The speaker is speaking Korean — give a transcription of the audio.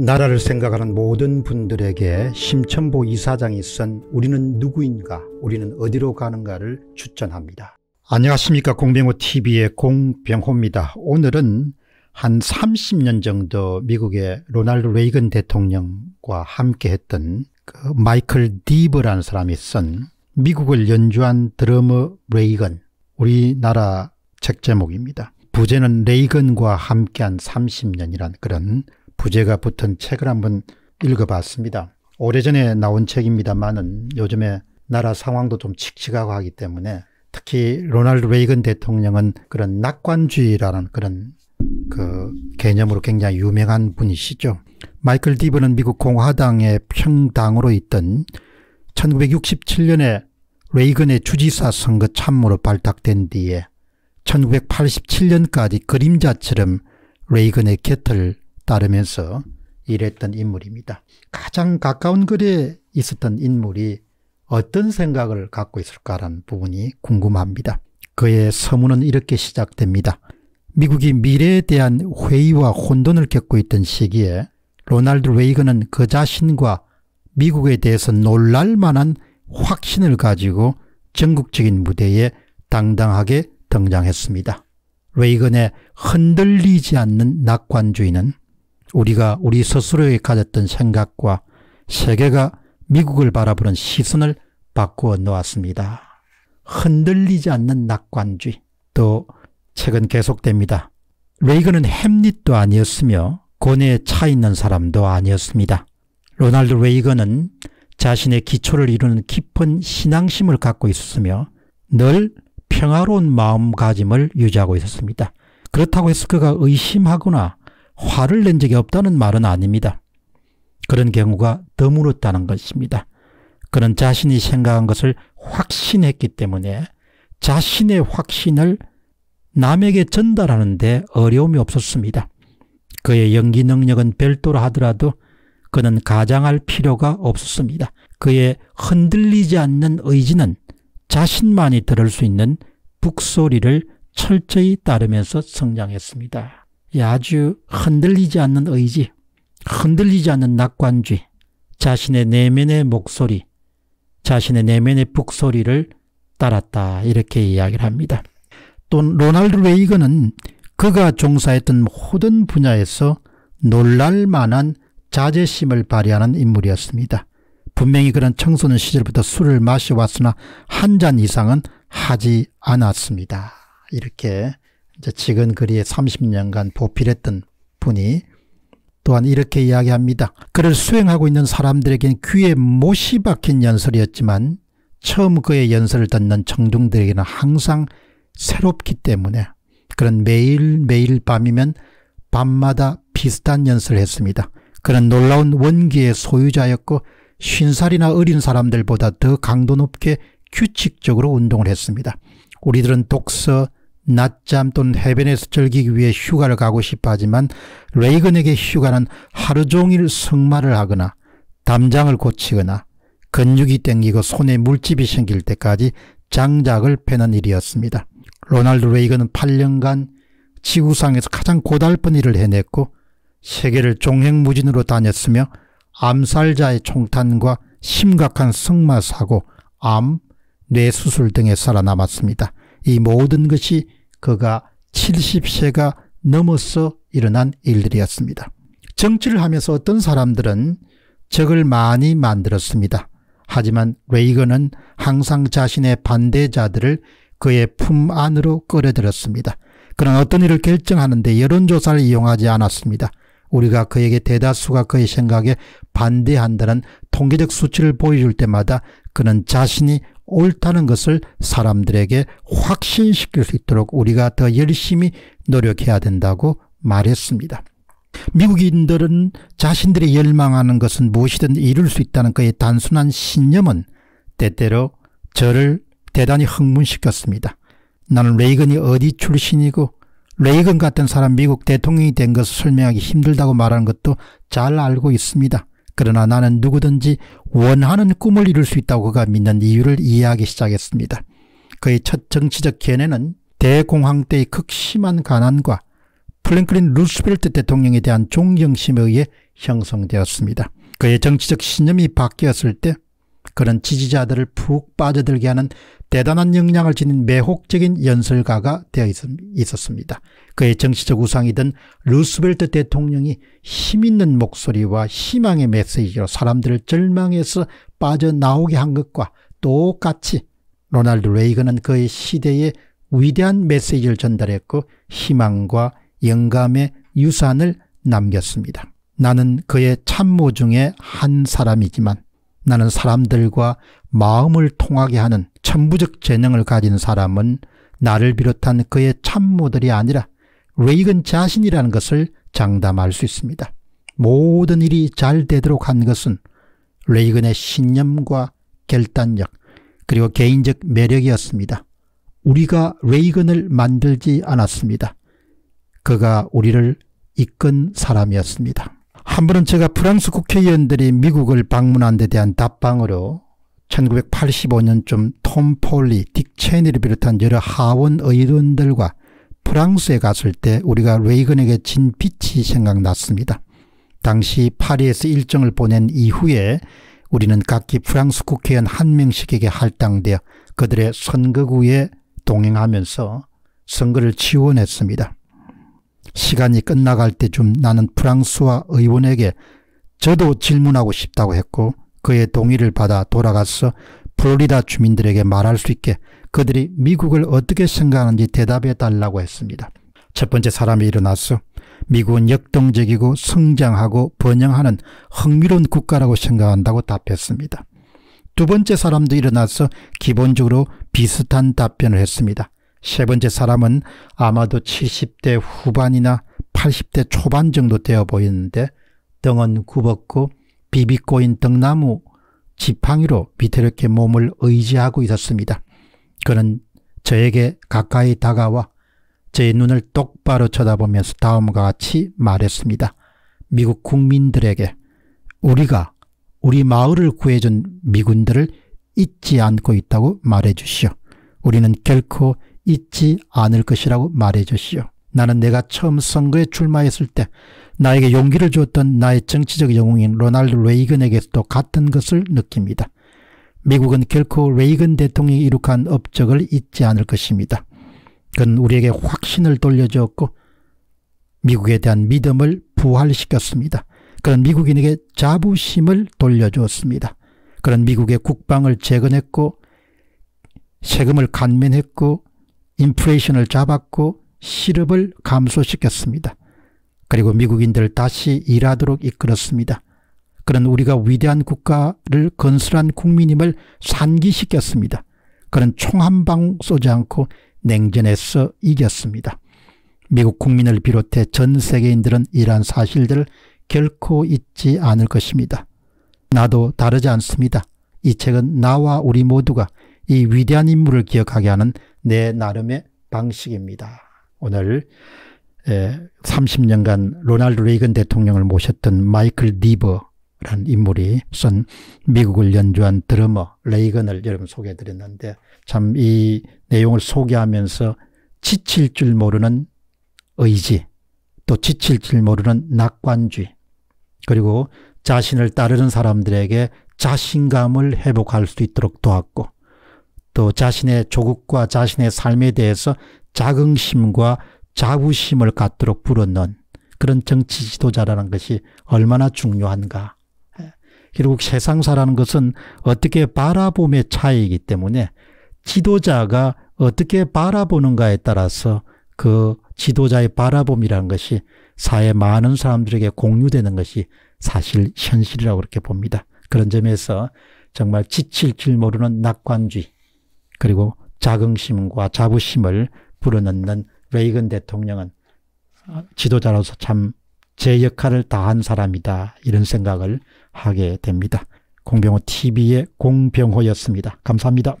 나라를 생각하는 모든 분들에게 심천보 이사장이 쓴 우리는 누구인가 우리는 어디로 가는가를 추천합니다. 안녕하십니까 공병호TV의 공병호입니다. 오늘은 한 30년 정도 미국의 로널드 레이건 대통령과 함께 했던 그 마이클 디브라는 사람이 쓴 미국을 연주한 드러머 레이건 우리나라 책 제목입니다. 부제는 레이건과 함께한 30년이란 그런 부제가 붙은 책을 한번 읽어봤습니다. 오래전에 나온 책입니다만은 요즘에 나라 상황도 좀 칙칙하고 하기 때문에 특히 로널드 레이건 대통령은 그런 낙관주의라는 그런 그 개념으로 굉장히 유명한 분이시죠. 마이클 디브는 미국 공화당의 평당으로 있던 1967년에 레이건의 주지사 선거 참모로 발탁된 뒤에 1987년까지 그림자처럼 레이건의 곁을 따르면서 일했던 인물입니다. 가장 가까운 거리에 있었던 인물이 어떤 생각을 갖고 있을까라는 부분이 궁금합니다. 그의 서문은 이렇게 시작됩니다. 미국이 미래에 대한 회의와 혼돈을 겪고 있던 시기에 로날드 레이건은 그 자신과 미국에 대해서 놀랄 만한 확신을 가지고 전국적인 무대에 당당하게 등장했습니다. 레이건의 흔들리지 않는 낙관주의는 우리가 우리 스스로에 가졌던 생각과 세계가 미국을 바라보는 시선을 바꾸어 놓았습니다. 흔들리지 않는 낙관주의 또 최근 계속됩니다. 레이건은 햄릿도 아니었으며 권위에차 있는 사람도 아니었습니다. 로날드 레이건은 자신의 기초를 이루는 깊은 신앙심을 갖고 있었으며 늘 평화로운 마음가짐을 유지하고 있었습니다. 그렇다고 해서 그가 의심하거나 화를 낸 적이 없다는 말은 아닙니다. 그런 경우가 드물었다는 것입니다. 그는 자신이 생각한 것을 확신했기 때문에 자신의 확신을 남에게 전달하는데 어려움이 없었습니다. 그의 연기 능력은 별도로 하더라도 그는 가장할 필요가 없었습니다. 그의 흔들리지 않는 의지는 자신만이 들을 수 있는 북소리를 철저히 따르면서 성장했습니다. 아주 흔들리지 않는 의지, 흔들리지 않는 낙관주의, 자신의 내면의 목소리, 자신의 내면의 북소리를 따랐다 이렇게 이야기를 합니다. 또 로널드 레이건은 그가 종사했던 모든 분야에서 놀랄만한 자제심을 발휘하는 인물이었습니다. 분명히 그런 청소년 시절부터 술을 마셔왔으나 한 잔 이상은 하지 않았습니다. 이렇게 이제 지금그리에 30년간 보필했던 분이 또한 이렇게 이야기합니다. 그를 수행하고 있는 사람들에겐 귀에 못이 박힌 연설이었지만 처음 그의 연설을 듣는 청중들에게는 항상 새롭기 때문에 그런 매일매일 밤이면 밤마다 비슷한 연설을 했습니다. 그런 놀라운 원기의 소유자였고 쉰살이나 어린 사람들보다 더 강도 높게 규칙적으로 운동을 했습니다. 우리들은 독서, 낮잠 또는 해변에서 즐기기 위해 휴가를 가고 싶어 하지만 레이건에게 휴가는 하루 종일 승마를 하거나 담장을 고치거나 근육이 땡기고 손에 물집이 생길 때까지 장작을 패는 일이었습니다. 로날드 레이건은 8년간 지구상에서 가장 고달픈 일을 해냈고 세계를 종횡무진으로 다녔으며 암살자의 총탄과 심각한 승마사고, 암, 뇌수술 등에 살아남았습니다. 이 모든 것이 그가 70세가 넘어서 일어난 일들이었습니다. 정치를 하면서 어떤 사람들은 적을 많이 만들었습니다. 하지만 레이건은 항상 자신의 반대자들을 그의 품 안으로 끌어들였습니다. 그는 어떤 일을 결정하는데 여론조사를 이용하지 않았습니다. 우리가 그에게 대다수가 그의 생각에 반대한다는 통계적 수치를 보여줄 때마다 그는 자신이 옳다는 것을 사람들에게 확신시킬 수 있도록 우리가 더 열심히 노력해야 된다고 말했습니다. 미국인들은 자신들이 열망하는 것은 무엇이든 이룰 수 있다는 그의 단순한 신념은 때때로 저를 대단히 흥분시켰습니다. 나는 레이건이 어디 출신이고 레이건 같은 사람 미국 대통령이 된 것을 설명하기 힘들다고 말하는 것도 잘 알고 있습니다. 그러나 나는 누구든지 원하는 꿈을 이룰 수 있다고 그가 믿는 이유를 이해하기 시작했습니다. 그의 첫 정치적 견해는 대공황 때의 극심한 가난과 플랭클린 루스벨트 대통령에 대한 존경심에 의해 형성되었습니다. 그의 정치적 신념이 바뀌었을 때 그런 지지자들을 푹 빠져들게 하는 대단한 영향을 지닌 매혹적인 연설가가 되어 있었습니다. 그의 정치적 우상이던 루스벨트 대통령이 힘있는 목소리와 희망의 메시지로 사람들을 절망에서 빠져나오게 한 것과 똑같이 로날드 레이건은 그의 시대에 위대한 메시지를 전달했고 희망과 영감의 유산을 남겼습니다. 나는 그의 참모 중에 한 사람이지만 나는 사람들과 마음을 통하게 하는 천부적 재능을 가진 사람은 나를 비롯한 그의 참모들이 아니라 레이건 자신이라는 것을 장담할 수 있습니다. 모든 일이 잘 되도록 한 것은 레이건의 신념과 결단력 그리고 개인적 매력이었습니다. 우리가 레이건을 만들지 않았습니다. 그가 우리를 이끈 사람이었습니다. 한 번은 제가 프랑스 국회의원들이 미국을 방문한 데 대한 답방으로 1985년쯤 톰 폴리, 딕 체니를 비롯한 여러 하원 의원들과 프랑스에 갔을 때 우리가 레이건에게 진 빛이 생각났습니다. 당시 파리에서 일정을 보낸 이후에 우리는 각기 프랑스 국회의원 한 명씩에게 할당되어 그들의 선거구에 동행하면서 선거를 지원했습니다. 시간이 끝나갈 때쯤 나는 프랑스와 의원에게 저도 질문하고 싶다고 했고 그의 동의를 받아 돌아가서 플로리다 주민들에게 말할 수 있게 그들이 미국을 어떻게 생각하는지 대답해 달라고 했습니다. 첫 번째 사람이 일어났어 미국은 역동적이고 성장하고 번영하는 흥미로운 국가라고 생각한다고 답했습니다. 두 번째 사람도 일어나서 기본적으로 비슷한 답변을 했습니다. 세 번째 사람은 아마도 70대 후반이나 80대 초반 정도 되어 보이는데 등은 굽었고 비비꼬인 등나무 지팡이로 비틀렇게 몸을 의지하고 있었습니다. 그는 저에게 가까이 다가와 제 눈을 똑바로 쳐다보면서 다음과 같이 말했습니다. 미국 국민들에게 우리가 우리 마을을 구해준 미군들을 잊지 않고 있다고 말해 주시오. 우리는 결코 잊지 않을 것이라고 말해 주시오. 나는 내가 처음 선거에 출마했을 때 나에게 용기를 주었던 나의 정치적 영웅인 로날드 레이건에게서도 같은 것을 느낍니다. 미국은 결코 레이건 대통령이 이룩한 업적을 잊지 않을 것입니다. 그는 우리에게 확신을 돌려주었고 미국에 대한 믿음을 부활시켰습니다. 그는 미국인에게 자부심을 돌려주었습니다. 그는 미국의 국방을 재건했고 세금을 감면했고 인플레이션을 잡았고 실업을 감소시켰습니다. 그리고 미국인들을 다시 일하도록 이끌었습니다. 그는 우리가 위대한 국가를 건설한 국민임을 산기시켰습니다. 그는 총 한 방 쏘지 않고 냉전에서 이겼습니다. 미국 국민을 비롯해 전 세계인들은 이러한 사실들을 결코 잊지 않을 것입니다. 나도 다르지 않습니다. 이 책은 나와 우리 모두가 이 위대한 인물을 기억하게 하는 내 나름의 방식입니다. 오늘 30년간 로널드 레이건 대통령을 모셨던 마이클 디버라는 인물이 쓴 미국을 연주한 드러머 레이건을 여러분 소개해 드렸는데 참 이 내용을 소개하면서 지칠 줄 모르는 의지 또 지칠 줄 모르는 낙관주의 그리고 자신을 따르는 사람들에게 자신감을 회복할 수 있도록 도왔고 또 자신의 조국과 자신의 삶에 대해서 자긍심과 자부심을 갖도록 불어넣은 그런 정치 지도자라는 것이 얼마나 중요한가. 예. 결국 세상사라는 것은 어떻게 바라봄의 차이이기 때문에 지도자가 어떻게 바라보는가에 따라서 그 지도자의 바라봄이라는 것이 사회 많은 사람들에게 공유되는 것이 사실 현실이라고 그렇게 봅니다. 그런 점에서 정말 지칠 줄 모르는 낙관주의, 그리고 자긍심과 자부심을 불어넣는 레이건 대통령은 지도자로서 참 제 역할을 다한 사람이다 이런 생각을 하게 됩니다. 공병호 TV의 공병호였습니다. 감사합니다.